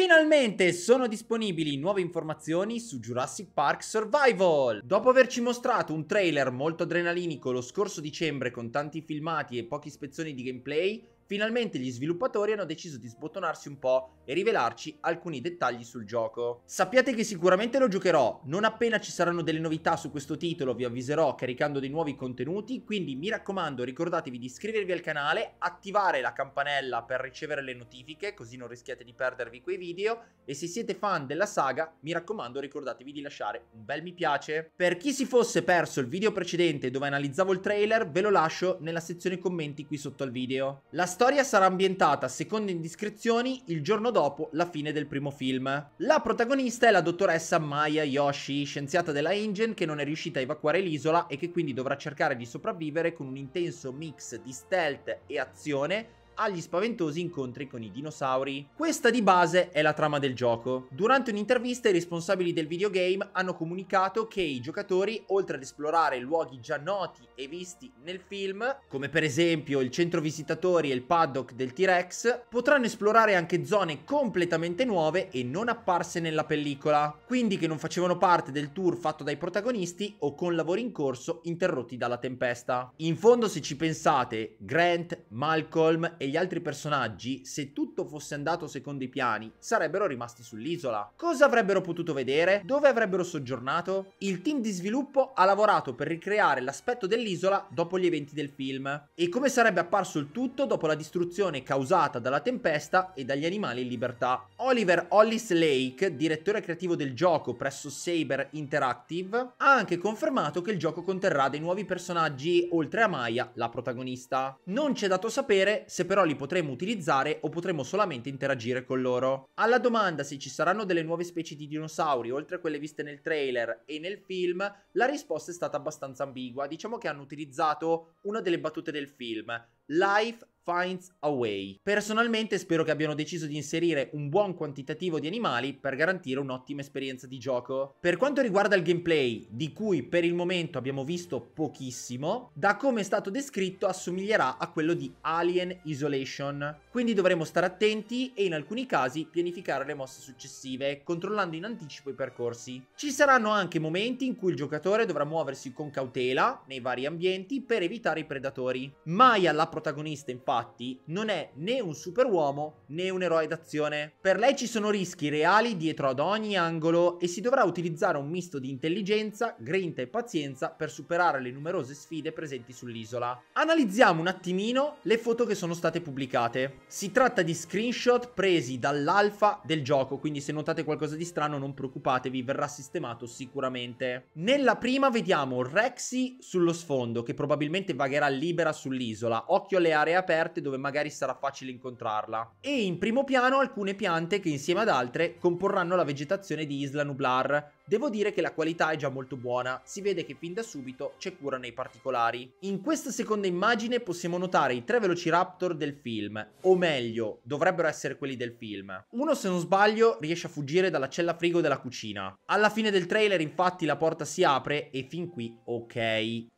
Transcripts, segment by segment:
Finalmente sono disponibili nuove informazioni su Jurassic Park Survival! Dopo averci mostrato un trailer molto adrenalinico lo scorso dicembre con tanti filmati e pochi spezzoni di gameplay, finalmente gli sviluppatori hanno deciso di sbottonarsi un po' e rivelarci alcuni dettagli sul gioco. Sappiate che sicuramente lo giocherò, non appena ci saranno delle novità su questo titolo vi avviserò caricando dei nuovi contenuti, quindi mi raccomando ricordatevi di iscrivervi al canale, attivare la campanella per ricevere le notifiche così non rischiate di perdervi quei video e se siete fan della saga mi raccomando ricordatevi di lasciare un bel mi piace. Per chi si fosse perso il video precedente dove analizzavo il trailer ve lo lascio nella sezione commenti qui sotto al video. La storia sarà ambientata, secondo indiscrezioni, il giorno dopo la fine del primo film. La protagonista è la dottoressa Maya Yoshi, scienziata della Engine che non è riuscita a evacuare l'isola e che quindi dovrà cercare di sopravvivere con un intenso mix di stealth e azione agli spaventosi incontri con i dinosauri. Questa di base è la trama del gioco. Durante un'intervista i responsabili del videogame hanno comunicato che i giocatori, oltre ad esplorare luoghi già noti e visti nel film, come per esempio il centro visitatori e il paddock del T-Rex, potranno esplorare anche zone completamente nuove e non apparse nella pellicola, quindi che non facevano parte del tour fatto dai protagonisti o con lavori in corso interrotti dalla tempesta. In fondo se ci pensate, Grant, Malcolm e gli altri personaggi, se tutto fosse andato secondo i piani, sarebbero rimasti sull'isola. Cosa avrebbero potuto vedere? Dove avrebbero soggiornato? Il team di sviluppo ha lavorato per ricreare l'aspetto dell'isola dopo gli eventi del film e come sarebbe apparso il tutto dopo la distruzione causata dalla tempesta e dagli animali in libertà. Oliver Hollis Lake, direttore creativo del gioco presso Saber Interactive, ha anche confermato che il gioco conterrà dei nuovi personaggi oltre a Maya, la protagonista. Non c'è dato sapere se però però li potremo utilizzare o potremo solamente interagire con loro. Alla domanda se ci saranno delle nuove specie di dinosauri oltre a quelle viste nel trailer e nel film, la risposta è stata abbastanza ambigua, diciamo che hanno utilizzato una delle battute del film, Life Finds a Way. Personalmente spero che abbiano deciso di inserire un buon quantitativo di animali per garantire un'ottima esperienza di gioco. Per quanto riguarda il gameplay, di cui per il momento abbiamo visto pochissimo, da come è stato descritto assomiglierà a quello di Alien Isolation. Quindi dovremo stare attenti e in alcuni casi pianificare le mosse successive, controllando in anticipo i percorsi. Ci saranno anche momenti in cui il giocatore dovrà muoversi con cautela nei vari ambienti per evitare i predatori. Mai alla prossima protagonista, infatti, non è né un superuomo né un eroe d'azione. Per lei ci sono rischi reali dietro ad ogni angolo e si dovrà utilizzare un misto di intelligenza, grinta e pazienza per superare le numerose sfide presenti sull'isola. Analizziamo un attimino le foto che sono state pubblicate. Si tratta di screenshot presi dall'alfa del gioco, quindi se notate qualcosa di strano non preoccupatevi, verrà sistemato sicuramente. Nella prima vediamo Rexy sullo sfondo che probabilmente vagherà libera sull'isola. Occhio d'occhio alle aree aperte dove magari sarà facile incontrarla. E in primo piano alcune piante che insieme ad altre comporranno la vegetazione di Isla Nublar, Devo dire che la qualità è già molto buona, si vede che fin da subito c'è cura nei particolari. In questa seconda immagine possiamo notare i tre velociraptor del film, o meglio, dovrebbero essere quelli del film. Uno se non sbaglio riesce a fuggire dalla cella frigo della cucina. Alla fine del trailer infatti la porta si apre e fin qui ok.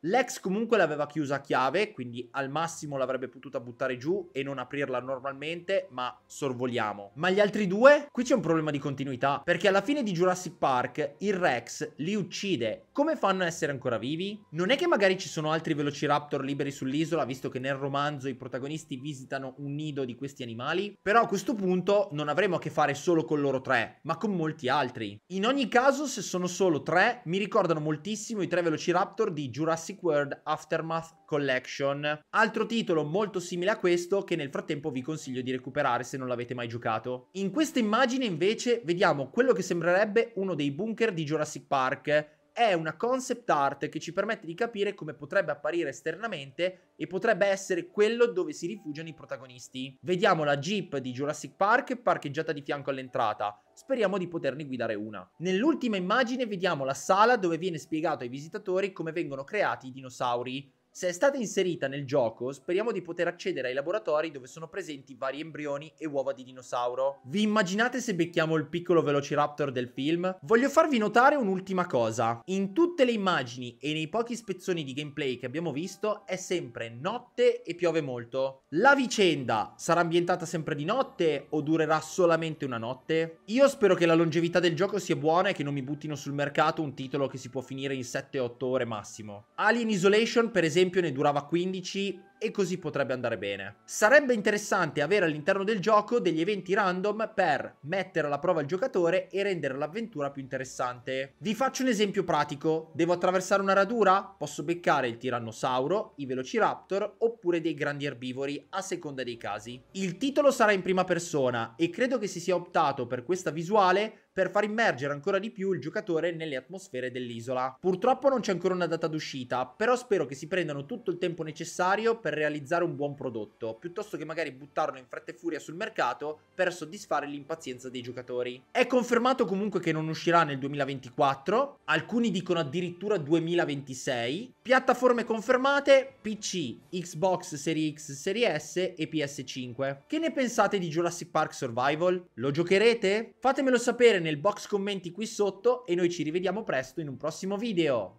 Lex comunque l'aveva chiusa a chiave, quindi al massimo l'avrebbe potuta buttare giù e non aprirla normalmente, ma sorvoliamo. Ma gli altri due? Qui c'è un problema di continuità, perché alla fine di Jurassic Park il Rex li uccide, come fanno a essere ancora vivi? Non è che magari ci sono altri velociraptor liberi sull'isola, visto che nel romanzo i protagonisti visitano un nido di questi animali? Però a questo punto non avremo a che fare solo con loro tre, ma con molti altri. In ogni caso, se sono solo tre, mi ricordano moltissimo i tre velociraptor di Jurassic World Aftermath Collection. Altro titolo molto simile a questo che nel frattempo vi consiglio di recuperare se non l'avete mai giocato. In questa immagine invece vediamo quello che sembrerebbe uno dei bunker di Jurassic Park è una concept art che ci permette di capire come potrebbe apparire esternamente e potrebbe essere quello dove si rifugiano i protagonisti. Vediamo la Jeep di Jurassic Park parcheggiata di fianco all'entrata, speriamo di poterne guidare una. Nell'ultima immagine vediamo la sala dove viene spiegato ai visitatori come vengono creati i dinosauri, se è stata inserita nel gioco, speriamo di poter accedere ai laboratori dove sono presenti vari embrioni e uova di dinosauro. Vi immaginate se becchiamo il piccolo velociraptor del film? Voglio farvi notare un'ultima cosa. In tutte le immagini e nei pochi spezzoni di gameplay che abbiamo visto è sempre notte e piove molto. La vicenda sarà ambientata sempre di notte o durerà solamente una notte? Io spero che la longevità del gioco sia buona e che non mi buttino sul mercato un titolo che si può finire in 7-8 ore massimo. Alien Isolation per esempio esempio ne durava 15 e così potrebbe andare bene. Sarebbe interessante avere all'interno del gioco degli eventi random per mettere alla prova il giocatore e rendere l'avventura più interessante. Vi faccio un esempio pratico. Devo attraversare una radura? Posso beccare il tirannosauro, i velociraptor oppure dei grandi erbivori a seconda dei casi. Il titolo sarà in prima persona e credo che si sia optato per questa visuale per far immergere ancora di più il giocatore nelle atmosfere dell'isola. Purtroppo non c'è ancora una data d'uscita, però spero che si prendano tutto il tempo necessario per realizzare un buon prodotto, piuttosto che magari buttarlo in fretta e furia sul mercato per soddisfare l'impazienza dei giocatori. È confermato comunque che non uscirà nel 2024, alcuni dicono addirittura 2026, piattaforme confermate PC, Xbox Series X, Series S e PS5. Che ne pensate di Jurassic Park Survival? Lo giocherete? Fatemelo sapere nel box commenti qui sotto e noi ci rivediamo presto in un prossimo video.